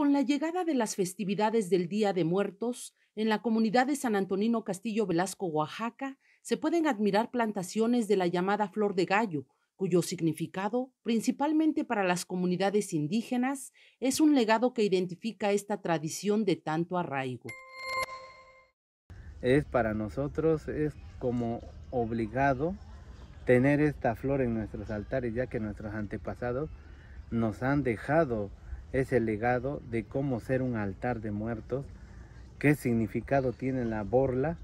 Con la llegada de las festividades del Día de Muertos, en la comunidad de San Antonino Castillo Velasco, Oaxaca, se pueden admirar plantaciones de la llamada flor de gallo, cuyo significado, principalmente para las comunidades indígenas, es un legado que identifica esta tradición de tanto arraigo. Es para nosotros, es como obligado tener esta flor en nuestros altares, ya que nuestros antepasados nos han dejado es el legado de cómo ser un altar de muertos, qué significado tiene la borla,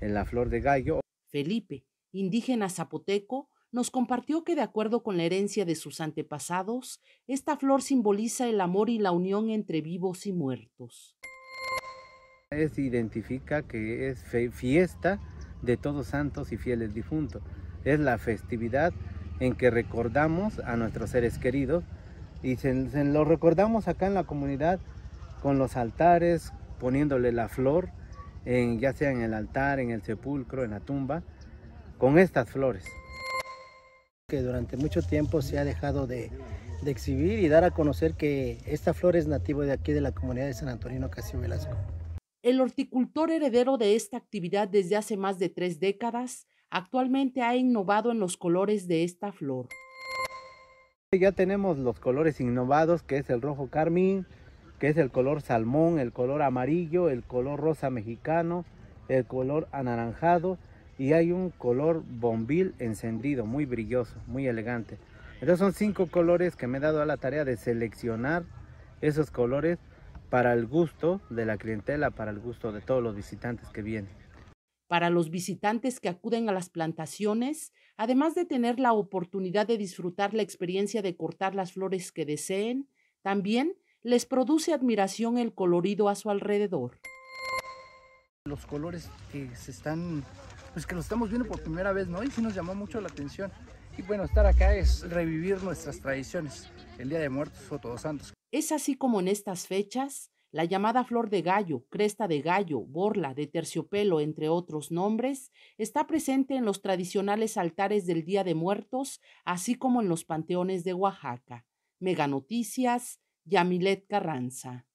en la flor de gallo. Felipe, indígena zapoteco, nos compartió que de acuerdo con la herencia de sus antepasados, esta flor simboliza el amor y la unión entre vivos y muertos. Es identifica que es fiesta de todos santos y fieles difuntos. Es la festividad en que recordamos a nuestros seres queridos y lo recordamos acá en la comunidad con los altares, poniéndole la flor, en, ya sea en el altar, en el sepulcro, en la tumba, con estas flores. Que durante mucho tiempo se ha dejado de, exhibir y dar a conocer que esta flor es nativa de aquí, de la comunidad de San Antonino Casio Velasco. El horticultor heredero de esta actividad desde hace más de tres décadas, actualmente ha innovado en los colores de esta flor. Ya tenemos los colores innovados, que es el rojo carmín, que es el color salmón, el color amarillo, el color rosa mexicano, el color anaranjado y hay un color bombil encendido, muy brilloso, muy elegante. Entonces son cinco colores que me he dado a la tarea de seleccionar esos colores para el gusto de la clientela, para el gusto de todos los visitantes que vienen. Para los visitantes que acuden a las plantaciones, además de tener la oportunidad de disfrutar la experiencia de cortar las flores que deseen, también les produce admiración el colorido a su alrededor. Los colores que se están, pues que los estamos viendo por primera vez, ¿no? Y sí nos llamó mucho la atención. Y bueno, estar acá es revivir nuestras tradiciones, el Día de Muertos o Todos Santos. Es así como en estas fechas la llamada flor de gallo, cresta de gallo, borla, de terciopelo, entre otros nombres, está presente en los tradicionales altares del Día de Muertos, así como en los panteones de Oaxaca. Mega Noticias, Yamilet Carranza.